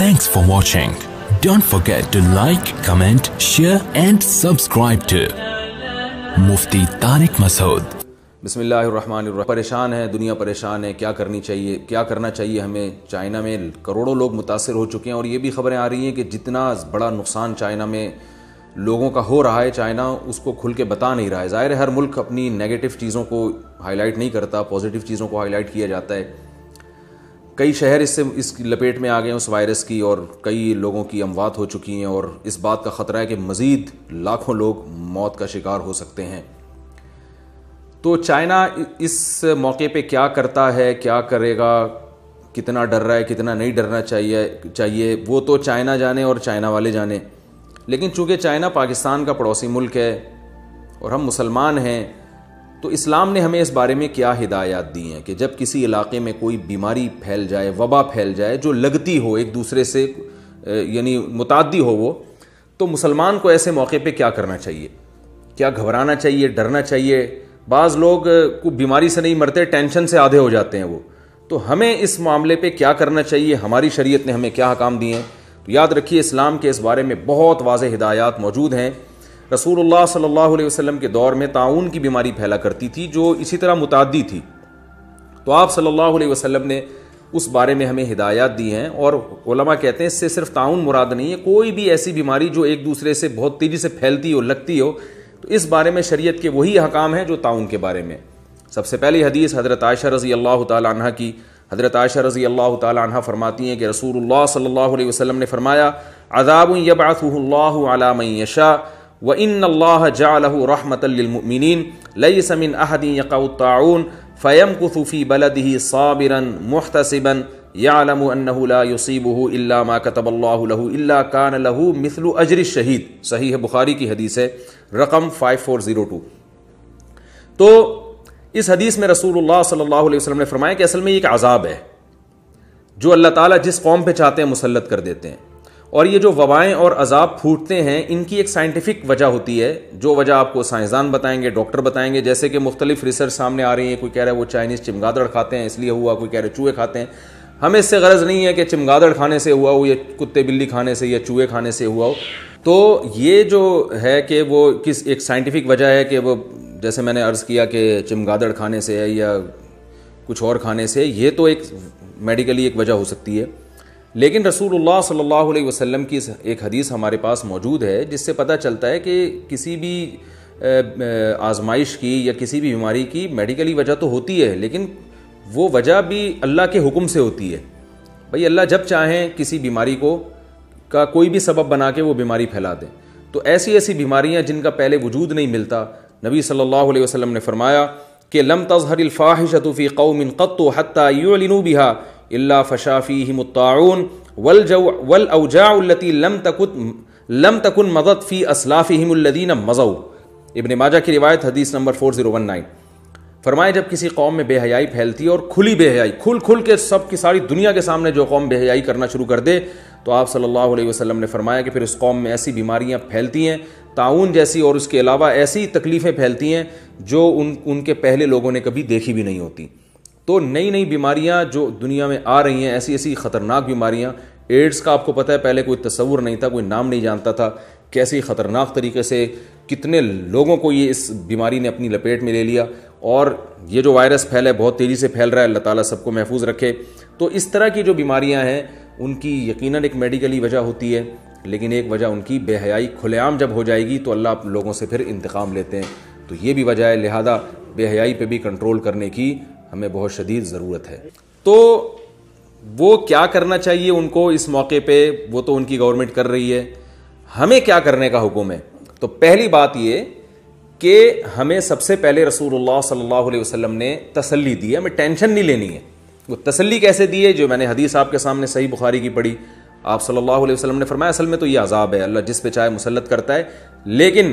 Thanks for watching. Don't forget to like, comment, share and subscribe to मुफ्ती तारिक मसूद बसमिल्ल परेशान है दुनिया परेशान है क्या करनी चाहिए क्या करना चाहिए हमें चाइना में करोड़ों लोग मुतासर हो चुके हैं और ये भी खबरें आ रही हैं कि जितना बड़ा नुकसान चाइना में लोगों का हो रहा है चाइना उसको खुल के बता नहीं रहा है ज़ाहिर है हर मुल्क अपनी नेगेटिव चीज़ों को हाईलाइट नहीं करता पॉजिटिव चीज़ों को हाईलाइट किया जाता है कई शहर इससे इस लपेट में आ गए हैं उस वायरस की और कई लोगों की अमवात हो चुकी हैं और इस बात का ख़तरा है कि मज़ीद लाखों लोग मौत का शिकार हो सकते हैं तो चाइना इस मौके पे क्या करता है क्या करेगा कितना डर रहा है कितना नहीं डरना चाहिए चाहिए वो तो चाइना जाने और चाइना वाले जाने लेकिन चूंकि चाइना पाकिस्तान का पड़ोसी मुल्क है और हम मुसलमान हैं तो इस्लाम ने हमें इस बारे में क्या हिदायत दी हैं कि जब किसी इलाके में कोई बीमारी फैल जाए वबा फैल जाए जो लगती हो एक दूसरे से यानी मुतदी हो वो तो मुसलमान को ऐसे मौके पे क्या करना चाहिए क्या घबराना चाहिए डरना चाहिए बाज़ लोग को बीमारी से नहीं मरते टेंशन से आधे हो जाते हैं वो तो हमें इस मामले पर क्या करना चाहिए हमारी शरीय ने हमें क्या हकाम दिए हैं तो याद रखिए इस्लाम के इस बारे में बहुत वाज हिदायात मौजूद हैं रसूल सल्लल्लाहु अलैहि के दौर में ताउन की बीमारी फैला करती थी जो इसी तरह मुतदी थी तो आप सल्लल्लाहु अलैहि ने उस बारे में हमें हिदायत दी हैं और ओलमा कहते हैं इससे सिर्फ ताउन मुराद नहीं है कोई भी ऐसी बीमारी जो एक दूसरे से बहुत तेज़ी से फैलती हो लगती हो तो इस बारे में शरीय के वही हकाम हैं जो ताउन के बारे में सबसे पहली हदीस हज़रत आयशा रज़ी अल्लाह तह की हज़रत आयशा रज़ी अल्लाह तह फरमाती हैं कि रसूल सल्लल्लाहु अलैहि ने फरमाया अदाब यबातुल्लाह आला व इन अल्लाह जालहू रहमतमिन लई समिन अहदी यकाउताउन फ़यम कुफ़ी बलदही साबिरन मुख्तसिबन यालम अन्नला युसीबहू इल्ला मा कतबल्लाहू इल्ला कान लहू मिसलु अजर शहीद सही है बुखारी की हदीस है रकम फाइव फोर ज़ीरो टू तो इस हदीस में रसूलुल्लाह सल्लल्लाहु अलैहि वसल्लम ने फरमाया कि असल में ये एक आज़ाब है जो अल्लाह ताला जिस कौम पे चाहते हैं मुसलत कर देते हैं और ये जो वबाएँ और अजाब फूटते हैं इनकी एक साइंटिफिक वजह होती है जो वजह आपको साइंसदान बताएंगे डॉक्टर बताएंगे जैसे कि मुख्तलिफ रिसर्च सामने आ रही है कोई कह रहा है वो चाइनीज़ चिमगादड़ खाते हैं इसलिए हुआ कोई कह रहे चूहे खाते हैं हमें इससे गरज नहीं है कि चिमगादड़ खाने से हुआ हो या कुत्ते बिल्ली खाने से या चूहे खाने से हुआ हो तो ये जो है कि वो किस एक साइंटिफिक वजह है कि वो जैसे मैंने अर्ज़ किया कि चमगादड़ खाने से है या कुछ और खाने से ये तो एक मेडिकली एक वजह हो सकती है लेकिन रसूल सल्लल्लाहु अलैहि वसल्लम की एक हदीस हमारे पास मौजूद है जिससे पता चलता है कि किसी भी आजमाइश की या किसी भी बीमारी की मेडिकली वजह तो होती है लेकिन वो वजह भी अल्लाह के हुक्म से होती है भाई अल्लाह जब चाहें किसी बीमारी को का कोई भी सबब बना के वो बीमारी फैला दें तो ऐसी ऐसी बीमारियां जिनका पहले वजूद नहीं मिलता नबी सल्लल्लाहु अलैहि वसल्लम ने फरमाया कि लम तजहर फ़ाहिशतफ़ी कौमिन कत्तो हती बिहा अल्ला फ़शाफ़ी ही मुताउन वल वल अवजाउलती लम तकुत लम तकुन मदद फ़ी असलाफी असलाफ़ीमल्लिन मज़ऊ इबन माजा की रिवायत हदीस number four zero one nine फरमाए जब किसी कौम में बेहयाई फैलती है और खुली बेहयाई खुल खुल के सब की सारी दुनिया के सामने जो कौम बेहयाई करना शुरू कर दे तो आप सल्लल्लाहु अलैहि वसल्लम ने फरमाया कि फिर उस कौम में ऐसी बीमारियां फैलती हैं ताउन जैसी और उसके अलावा ऐसी तकलीफ़ें फैलती हैं जो उन उनके पहले लोगों ने कभी देखी भी नहीं होती तो नई नई बीमारियां जो दुनिया में आ रही हैं ऐसी ऐसी ख़तरनाक बीमारियां एड्स का आपको पता है पहले कोई तस्वुर नहीं था कोई नाम नहीं जानता था कैसी ख़तरनाक तरीके से कितने लोगों को ये इस बीमारी ने अपनी लपेट में ले लिया और ये जो वायरस फैला है बहुत तेज़ी से फैल रहा है अल्लाह ताला सबको महफूज रखे तो इस तरह की जो बीमारियां हैं उनकी यकीनन एक मेडिकली वजह होती है लेकिन एक वजह उनकी बेहयाई खुलेआम जब हो जाएगी तो अल्लाह आप लोगों से फिर इंतकाम लेते हैं तो ये भी वजह है लिहाजा बेहयाई पे भी कंट्रोल करने की हमें बहुत शदीद ज़रूरत है तो वो क्या करना चाहिए उनको इस मौके पे वो तो उनकी गवर्नमेंट कर रही है हमें क्या करने का हुक्म है तो पहली बात ये कि हमें सबसे पहले रसूलुल्लाह सल्लल्लाहु अलैहि वसल्लम ने तसल्ली दी है हमें टेंशन नहीं लेनी है वो तसल्ली कैसे दी है जो मैंने हदीस आपके सामने सही बुखारी की पढ़ी आप सल्लल्लाहु अलैहि वसल्लम ने फरमाया असल में तो ये अजाब है अल्लाह जिस पे चाहे मुसलत करता है लेकिन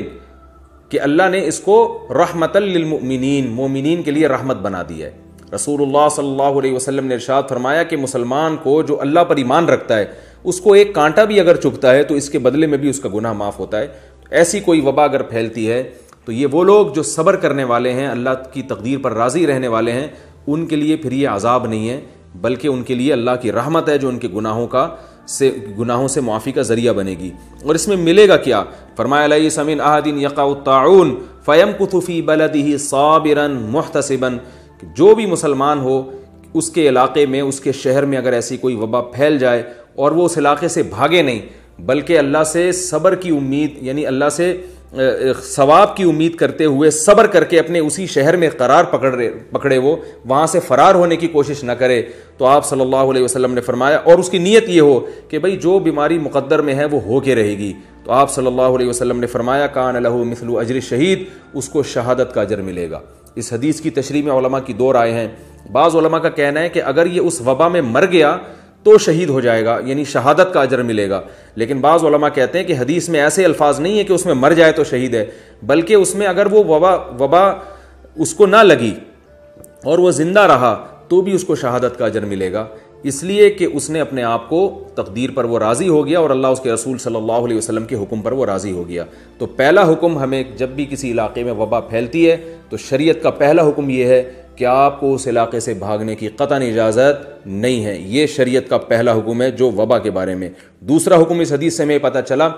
कि अल्लाह ने इसको रहमतमिन मोमिन के लिए रहमत बना दी है रसूल सल्लल्लाहु अलैहि ने इरशाद फरमाया कि मुसलमान को जो अल्लाह पर ईमान रखता है उसको एक कांटा भी अगर चुभता है तो इसके बदले में भी उसका गुनाह माफ़ होता है तो ऐसी कोई वबा अगर फैलती है तो ये वो लोग जो सब्र करने वाले हैं अल्लाह की तकदीर पर राज़ी रहने वाले हैं उनके लिए फिर ये आज़ाब नहीं है बल्कि उनके लिए अल्लाह की रहमत है जो उनके गुनाहों का से गुनाहों से माफ़ी का ज़रिया बनेगी और इसमें मिलेगा क्या फरमाया समिन आहदीन यकाउन फ़यम कुतुफ़ी बलदी साबिरन मुहतसिबन कि जो भी मुसलमान हो उसके इलाके में उसके शहर में अगर ऐसी कोई वबा फैल जाए और वो उस इलाके से भागे नहीं बल्कि अल्लाह से सब्र की उम्मीद यानी अल्लाह से सवाब की उम्मीद करते हुए सब्र करके अपने उसी शहर में करार पकड़ रहे पकड़े वो वहाँ से फ़रार होने की कोशिश ना करे तो आप सल्लल्लाहु अलैहि वसल्लम ने फरमाया और उसकी नीयत ये हो कि भाई जो बीमारी मुकद्दर में है वो हो के रहेगी तो आप सल्लल्लाहु अलैहि वसल्लम ने फरमाया कान लहू मिसलू अजर शहीद उसको शहादत का अजर मिलेगा इस हदीस की तशरी में ओलमा की दो राय हैं बाज़ का कहना है कि अगर ये उस वबा में मर गया तो शहीद हो जाएगा यानी शहादत का अजर मिलेगा लेकिन बाज़ कहते हैं कि हदीस में ऐसे अल्फाज नहीं है कि उसमें मर जाए तो शहीद है बल्कि उसमें अगर वो वबा वबा उसको ना लगी और वह ज़िंदा रहा तो भी उसको शहादत का अजर मिलेगा इसलिए कि उसने अपने आप को तकदीर पर वो राज़ी हो गया और अल्लाह उसके रसूल सल्लल्लाहु अलैहि वसल्लम के हुक्म पर वो राज़ी हो गया तो पहला हुक्म हमें जब भी किसी इलाके में वबा फैलती है तो शरीयत का पहला हुक्म ये है कि आपको उस इलाके से भागने की कतान इजाज़त नहीं है ये शरीयत का पहला हुक्म है जो वबा के बारे में दूसरा हुक्म इस हदीस से हमें पता चला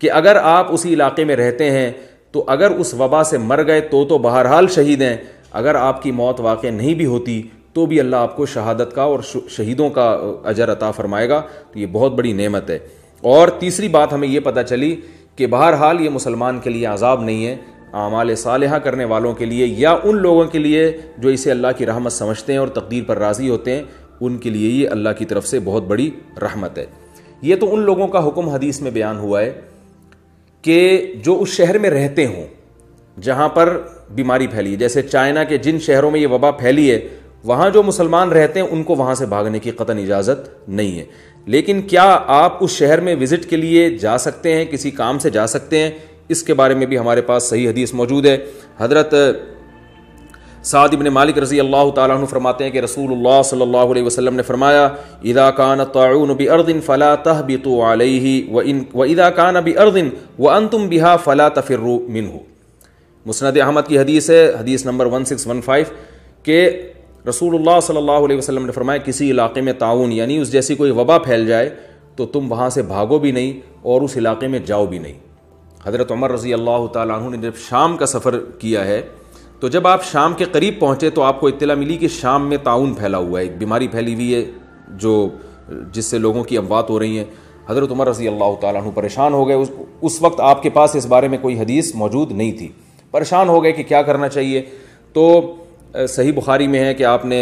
कि अगर आप उसी इलाके में रहते हैं तो अगर उस वबा से मर गए तो तो बहरहाल शहीद हैं अगर आपकी मौत वाक़ नहीं भी होती तो भी अल्लाह आपको शहादत का और शहीदों का अजर अता फरमाएगा तो ये बहुत बड़ी नेमत है और तीसरी बात हमें ये पता चली कि बहरहाल ये मुसलमान के लिए आज़ाब नहीं है आमाल साल करने वालों के लिए या उन लोगों के लिए जो इसे अल्लाह की रहमत समझते हैं और तकदीर पर राज़ी होते हैं उनके लिए ये अल्लाह की तरफ से बहुत बड़ी रहमत है ये तो उन लोगों का हुक्म हदीस में बयान हुआ है कि जो उस शहर में रहते हों जहाँ पर बीमारी फैली है जैसे चाइना के जिन शहरों में ये वबा फैली है वहाँ जो मुसलमान रहते हैं उनको वहाँ से भागने की कतन इजाज़त नहीं है लेकिन क्या आप उस शहर में विज़िट के लिए जा सकते हैं किसी काम से जा सकते हैं इसके बारे में भी हमारे पास सही हदीस मौजूद है हजरत साद इबन मालिक रजी अल्लाह तु फरमाते हैं कि रसूल सल्ला वसलम ने फरमाया इदा कान ताउन बी अर्दिन फ़ला तह बी तो आलही व इन व इदा कान बी अर्दिन व अन तुम बिहा फ़ला तफिर मिन हो मुसनद अहमद की हदीस है हदीस number one six one five के रसूल सल्ला अलैहि ने फरमाया किसी इलाके में ताउन यानी उस जैसी कोई वबा फैल जाए तो तुम वहाँ से भागो भी नहीं और उस इलाके में जाओ भी नहीं हज़रत उमर रज़ी अल्लाह तु ने जब शाम का सफ़र किया है तो जब आप शाम के करीब पहुँचे तो आपको इतला मिली कि शाम में ताउन फैला हुआ है एक बीमारी फैली हुई है जो जिससे लोगों की अमवात हो रही हैं हज़रत उमर रज़ी अल्लाह तु परेशान हो गए उस, उस वक्त आपके पास इस बारे में कोई हदीस मौजूद नहीं थी परेशान हो गए कि क्या करना चाहिए तो सही बुखारी में है कि आपने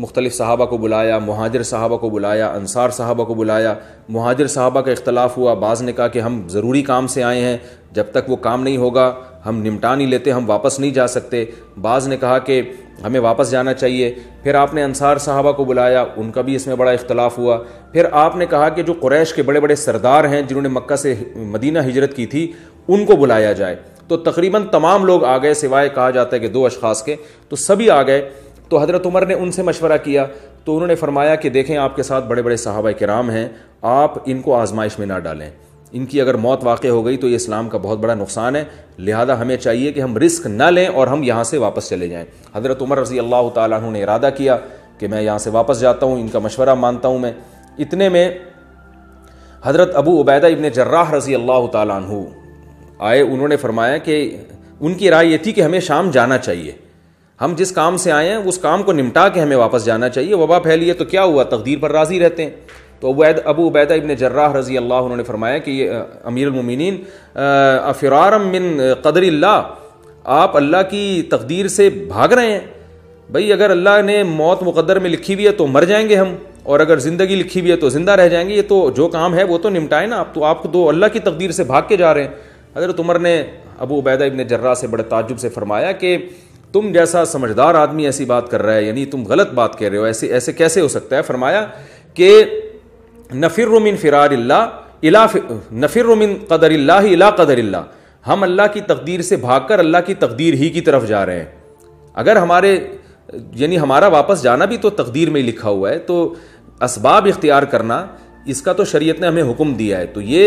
मुख्तलिफ़ साहबा को बुलाया महाजर साहबा को बुलाया अनसार साहबा को बुलाया महाजर साहबा का इख्तलाफ हुआ बाज़ ने कहा कि हम ज़रूरी काम से आए हैं जब तक वो काम नहीं होगा हम निमटा नहीं लेते हम वापस नहीं जा सकते बाज़ ने कहा कि हमें वापस जाना चाहिए फिर आपने अनसार साहबा को बुलाया उनका भी इसमें बड़ा इख्तलाफ हुआ फिर आपने कहा कि जो कुरैश के बड़े बड़े सरदार हैं जिन्होंने मक्का से मदीना हिजरत की थी उनको बुलाया जाए तो तकरीबन तमाम लोग आ गए सिवाय कहा जाता है कि दो अशखास के तो सभी आ गए तो हज़रत उमर ने उनसे मशवरा किया तो उन्होंने फरमाया कि देखें आपके साथ बड़े बड़े साहबा कराम हैं आप इनको आजमाइश में ना डालें इनकी अगर मौत वाक़ हो गई तो ये इस्लाम का बहुत बड़ा नुकसान है लिहाजा हमें चाहिए कि हम रिस्क ना लें और हम यहाँ से वापस चले जाएँ हज़रत उमर रजी अल्लाह तु ने इरादा किया कि मैं यहाँ से वापस जाता हूँ इनका मशवरा मानता हूँ मैं इतने में हज़रत अबू उबैदा इबन जर्राह रजी अल्लाह तु आए उन्होंने फरमाया कि उनकी राय ये थी कि हमें शाम जाना चाहिए हम जिस काम से आए हैं उस काम को निपटा के हमें वापस जाना चाहिए वबा फैली है तो क्या हुआ तकदीर पर राज़ी रहते हैं तो अबैद अबू उबैदा इबन जर्राह रज़ी अल्लाह उन्होंने फरमाया कि ये अमीरमिन अफरारम बिन कदर आप अल्लाह की तकदीर से भाग रहे हैं भाई अगर अल्लाह ने मौत मुकदर में लिखी हुई है तो मर जाएंगे हम और अगर ज़िंदगी लिखी हुई है तो ज़िंदा रह जाएंगे ये तो जो काम है वो तो निमटाए ना आप तो आप तो अल्लाह की तकदीर से भाग के जा रहे हैं हज़रत उमर ने अबू उबैदा इबन जर्रा से बड़े ताजुब से फरमाया कि तुम जैसा समझदार आदमी ऐसी बात कर रहा है यानी तुम गलत बात कह रहे हो ऐसे ऐसे कैसे हो सकता है फरमाया कि नफिर मिन फ़िरार इला नफिर मिन कदर इला कदर हम अल्लाह की तकदीर से भाग कर अल्लाह की तकदीर ही की तरफ जा रहे हैं अगर हमारे यानी हमारा वापस जाना भी तो तकदीर में ही लिखा हुआ है तो इसबाब इख्तियार करना इसका तो शरीयत ने हमें हुक्म दिया है तो ये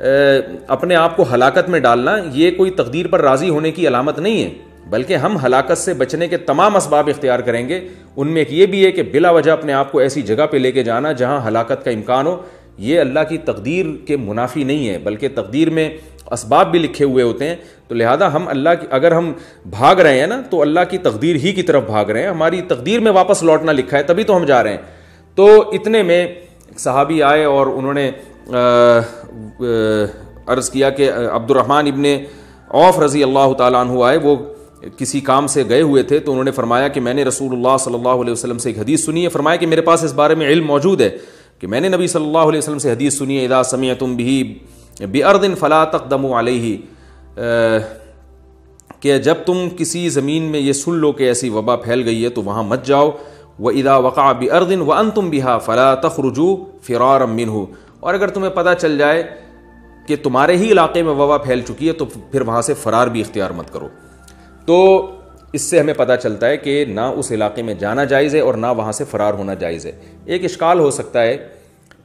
अपने आप को हलाकत में डालना ये कोई तकदीर पर राज़ी होने की अलामत नहीं है बल्कि हम हलाकत से बचने के तमाम इसबाब इख्तियार करेंगे उनमें एक ये भी है कि बिला वजह अपने आप को ऐसी जगह पर लेके जाना जहाँ हलाकत का इम्कान हो ये अल्लाह की तकदीर के मुनाफी नहीं है बल्कि तकदीर में इसबाब भी लिखे हुए होते हैं तो लिहाजा हम अल्लाह की अगर हम भाग रहे हैं ना तो अल्लाह की तकदीर ही की तरफ भाग रहे हैं हमारी तकदीर में वापस लौटना लिखा है तभी तो हम जा रहे हैं तो इतने में साहबी आए और उन्होंने अर्ज़ किया कि अब्दुलरहमान इबन औफ रज़ी अल्लाह तु आए वो किसी काम से गए हुए थे तो उन्होंने फरमाया कि मैंने रसूलुल्लाह सल्लल्लाहु अलैहि वसल्लम से एक हदीस सुनी है फरमाया कि मेरे पास इस बारे में इल्म मौजूद है कि मैंने नबी सल्लल्लाहु अलैहि वसल्लम से हदीस सुनी है इदा समय तुम भी बेअर्दिन फ़ला तक दमु ही कि जब तुम किसी ज़मीन में ये सुन लो कि ऐसी वबा फैल गई है तो वहाँ मत जाओ व इदा वक़ा बर्दिन व अन तुम बिहा फ़ला तखरजू फ़िरार मिन हो और अगर तुम्हें पता चल जाए कि तुम्हारे ही इलाके में वबा फैल चुकी है तो फिर वहाँ से फरार भी इख्तियार मत करो तो इससे हमें पता चलता है कि ना उस इलाके में जाना जायज़ है और ना वहाँ से फ़रार होना जायज़ है एक इश्काल हो सकता है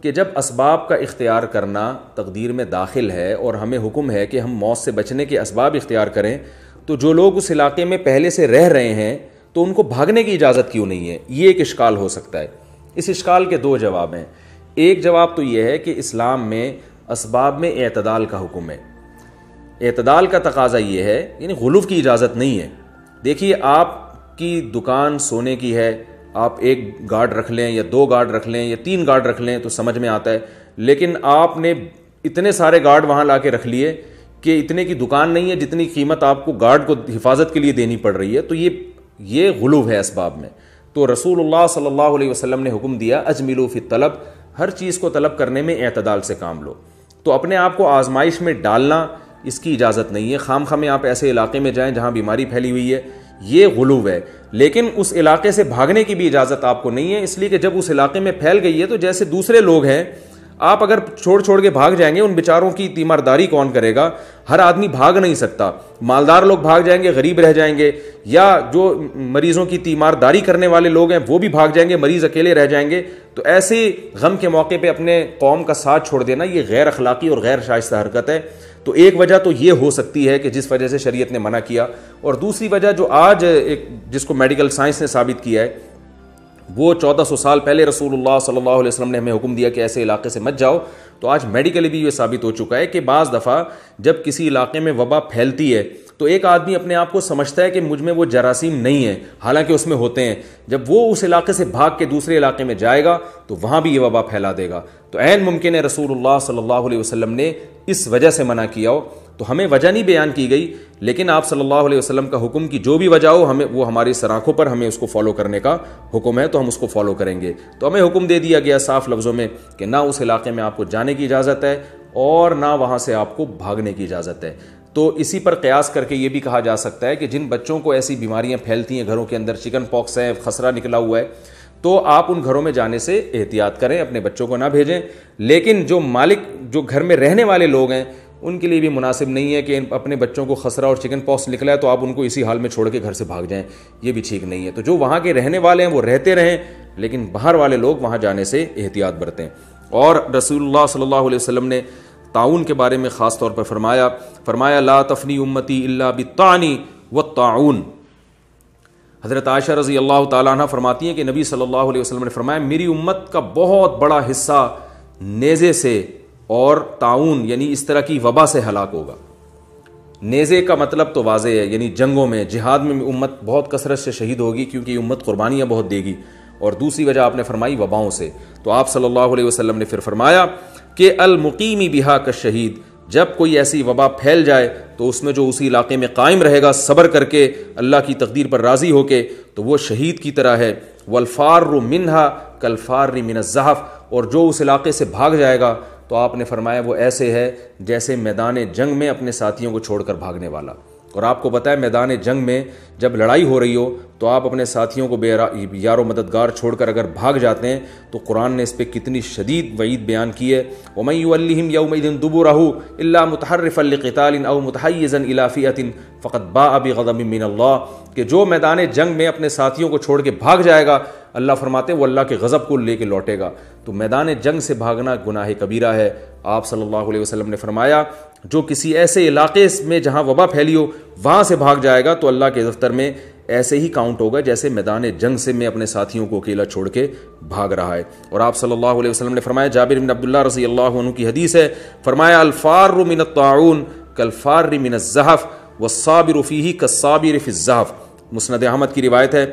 कि जब इसबाब का इख्तियार करना तकदीर में दाखिल है और हमें हुक्म है कि हम मौत से बचने के इसबाब इख्तियार करें तो जो लोग उस इलाके में पहले से रह रहे हैं तो उनको भागने की इजाज़त क्यों नहीं है ये एक इश्काल हो सकता है इस इश्काल के दो जवाब हैं एक जवाब तो यह है कि इस्लाम में इसबाब में एतदाल का हुक्म है अतदाल का तकाजा यह है यानी गलूफ की इजाज़त नहीं है देखिए आपकी दुकान सोने की है आप एक गार्ड रख लें या दो गार्ड रख लें या तीन गार्ड रख लें तो समझ में आता है लेकिन आपने इतने सारे गार्ड वहाँ ला के रख लिए कि इतने की दुकान नहीं है जितनी कीमत आपको गार्ड को हिफाजत के लिए देनी पड़ रही है तो ये ये गलूब है इसबाब में तो रसूल सल्लल्लाहु अलैहि ने हुक्म दिया अजमिलू तलब हर चीज़ को तलब करने में एतदाल से काम लो तो अपने आप को आजमाइश में डालना इसकी इजाज़त नहीं है खाम खामे आप ऐसे इलाके में जाएं जहां बीमारी फैली हुई है ये गुलूब है लेकिन उस इलाके से भागने की भी इजाज़त आपको नहीं है इसलिए कि जब उस इलाके में फैल गई है तो जैसे दूसरे लोग हैं आप अगर छोड़ छोड़ के भाग जाएंगे उन बेचारों की तीमारदारी कौन करेगा हर आदमी भाग नहीं सकता मालदार लोग भाग जाएंगे गरीब रह जाएंगे या जो मरीजों की तीमारदारी करने वाले लोग हैं वो भी भाग जाएंगे मरीज अकेले रह जाएंगे तो ऐसे गम के मौके पे अपने कौम का साथ छोड़ देना ये गैर अखलाकी और गैर शाइस्त हरकत है तो एक वजह तो ये हो सकती है कि जिस वजह से शरीयत ने मना किया और दूसरी वजह जो आज एक जिसको मेडिकल साइंस ने साबित किया है वो चौदह सौ साल पहले रसूल सल्ला अलैहि ने हमें हुक्म दिया कि ऐसे इलाके से मत जाओ तो आज मेडिकली भी ये साबित हो चुका है कि बज़ दफ़ा जब किसी इलाके में वबा फैलती है तो एक आदमी अपने आप को समझता है कि मुझ में वो जरासीम नहीं है हालांकि उसमें होते हैं जब वो उस इलाके से भाग के दूसरे इलाके में जाएगा तो वहाँ भी ये वबा फैला देगा तो ऐन मुमकिन है रसूलुल्लाह सल्लल्लाहु अलैहि ने इस वजह से मना किया हो तो हमें वजह नहीं बयान की गई लेकिन आप सल्लल्लाहु अलैहि वसल्लम का हुक्म की जो भी वजह हो हमें वो हमारी सराखों पर हमें उसको फॉलो करने का हुक्म है तो हम उसको फॉलो करेंगे तो हमें हुक्म दे दिया गया साफ लफ्ज़ों में कि ना उस इलाके में आपको जाने की इजाज़त है और ना वहाँ से आपको भागने की इजाज़त है तो इसी पर कयास करके ये भी कहा जा सकता है कि जिन बच्चों को ऐसी बीमारियां फैलती हैं घरों के अंदर चिकन पॉक्स है खसरा निकला हुआ है तो आप उन घरों में जाने से एहतियात करें अपने बच्चों को ना भेजें लेकिन जो मालिक जो घर में रहने वाले लोग हैं उनके लिए भी मुनासिब नहीं है कि अपने बच्चों को खसरा और चिकन पॉक्स निकला है तो आप उनको इसी हाल में छोड़ के घर से भाग जाएं ये भी ठीक नहीं है तो जो वहाँ के रहने वाले हैं वो रहते रहें लेकिन बाहर वाले लोग वहाँ जाने से एहतियात बरतें और रसूल सल्ला वसम ने ताउन के बारे में ख़ास तौर पर फरमाया फरमाया ला तफनी उम्मती अल्ला बितानी व ताउन हज़रत आयशा रज़ी अल्लाह ताली फरमाती हैं कि नबी सल्लल्लाहु अलैहि वसल्लम ने फरमाया मेरी उम्मत का बहुत बड़ा हिस्सा नेज़े से और ताउन यानी इस तरह की वबा से हलाक होगा नेज़े का मतलब तो वाज है यानी जंगों में जिहाद में उम्मत बहुत कसरत से शहीद होगी क्योंकि उम्मत कुर्बानियाँ बहुत देगी और दूसरी वजह आपने फरमाई वबाओं से तो आप सल्लल्लाहु अलैहि वसल्लम ने फिर फरमाया कि अलमुकीमी बिहा का शहीद जब कोई ऐसी वबा फैल जाए तो उसमें जो उसी इलाके में कायम रहेगा सब्र करके अल्लाह की तकदीर पर राज़ी होके तो वह शहीद की तरह है वलफ़ार मिनहा कलफ़ार मिनज़हफ़ और जो उस इलाके से भाग जाएगा तो आपने फरमाया वो ऐसे है जैसे मैदान जंग में अपने साथियों को छोड़कर भागने वाला और आपको बताया मैदान जंग में जब लड़ाई हो रही हो तो आप अपने साथियों को बेरा यारो मददगार कर अगर भाग जाते हैं तो कुरान ने इस पर कितनी शदीद वईद बयान की है वमैम यौमिन दुबुरहू अल्ला मतहरफ़लतालिन अव मतहज़न इलाफ़ियतिन फ़कत बा अबी अल्लाह के जो मैदान जंग में अपने साथियों को छोड़ के भाग जाएगा अल्लाह फरमाते वो अल्लाह के गज़ब को ले लेके लौटेगा तो मैदान जंग से भागना गुनाह कबीरा है आप सल्लल्लाहु वसलम ने फरमाया जो किसी ऐसे इलाके में जहाँ वबा फैली हो वहाँ से भाग जाएगा तो अल्लाह के दफ्तर में ऐसे ही काउंट होगा जैसे मैदान जंग से मैं अपने साथियों को अकेला छोड़ के भाग रहा है और आप सल्लल्लाहु अलैहि वसल्लम ने फरमाया जाबिर बिन अब्दुल्ला रसी अल्लाह की हदीस है फरमाया अल्फ़ार मिन ताउन कलफ़ार मिन जहफ़ व साबिर फ़ी कसाबिर फ़िज़हफ़ अहमद की रिवायत है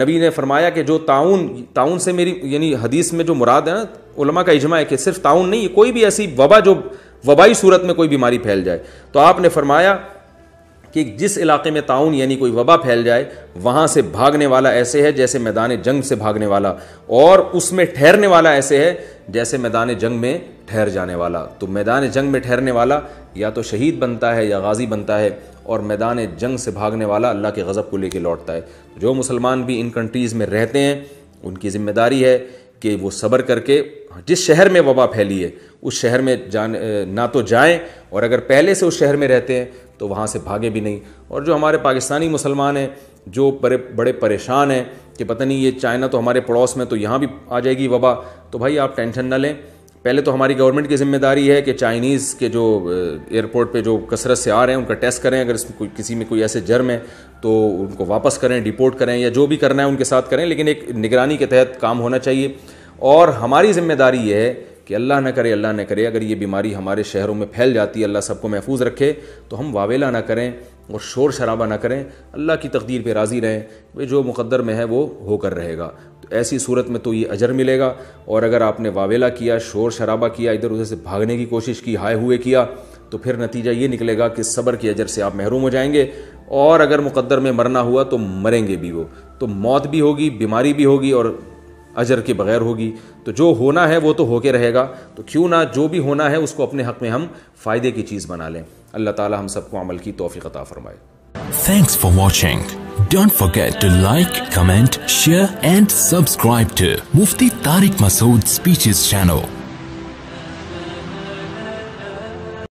नबी ने फरमाया कि जो ताउन ताउन से मेरी यानी हदीस में जो मुराद है ना उलमा का इजमा है कि सिर्फ ताउन नहीं कोई भी ऐसी वबा जो वबाई सूरत में कोई बीमारी फैल जाए तो आपने फरमाया कि जिस इलाके में ताउन यानी कोई वबा फैल जाए वहाँ से भागने वाला ऐसे है जैसे मैदान जंग से भागने वाला और उसमें ठहरने वाला ऐसे है जैसे मैदान जंग में ठहर जाने वाला तो मैदान जंग में ठहरने वाला या तो शहीद बनता है या गाजी बनता है और मैदान जंग से भागने वाला अल्लाह के गज़ब को लेकर लौटता है तो जो मुसलमान भी इन कंट्रीज़ में रहते हैं उनकी ज़िम्मेदारी है कि वो सब्र करके जिस शहर में वबा फैली है उस शहर में जान ना तो जाएं और अगर पहले से उस शहर में रहते हैं तो वहाँ से भागे भी नहीं और जो हमारे पाकिस्तानी मुसलमान हैं जो बड़े बड़े परेशान हैं कि पता नहीं ये चाइना तो हमारे पड़ोस में तो यहाँ भी आ जाएगी वबा तो भाई आप टेंशन ना लें पहले तो हमारी गवर्नमेंट की जिम्मेदारी है कि चाइनीज़ के जो एयरपोर्ट पे जो कसरत से आ रहे हैं उनका टेस्ट करें अगर इसमें कोई किसी में कोई ऐसे जर्म है तो उनको वापस करें डिपोर्ट करें या जो भी करना है उनके साथ करें लेकिन एक निगरानी के तहत काम होना चाहिए और हमारी जिम्मेदारी ये है कि अल्लाह न करे अल्लाह ना करे अगर ये बीमारी हमारे शहरों में फैल जाती है अल्लाह सबको महफूज रखे तो हम वावेला ना करें और शोर शराबा ना करें अल्लाह की तकदीर पे राज़ी रहें भाई जो मुकद्दर में है वो होकर रहेगा तो ऐसी सूरत में तो ये अजर मिलेगा और अगर आपने वावेला किया शोर शराबा किया इधर उधर से भागने की कोशिश की हाय हुए किया तो फिर नतीजा ये निकलेगा कि सब्र की अजर से आप महरूम हो जाएंगे और अगर मुकद्दर में मरना हुआ तो मरेंगे भी वो तो मौत भी होगी बीमारी भी होगी और अजर के बगैर होगी तो जो होना है वो तो होके रहेगा तो क्यों ना जो भी होना है उसको अपने हक में हम फ़ायदे की चीज़ बना लें अल्लाह ताला हम सबको अमल की तोफ़ी अता फरमाए thanks for watching don't forget to like comment share and subscribe to Mufti Tariq Masood speeches channel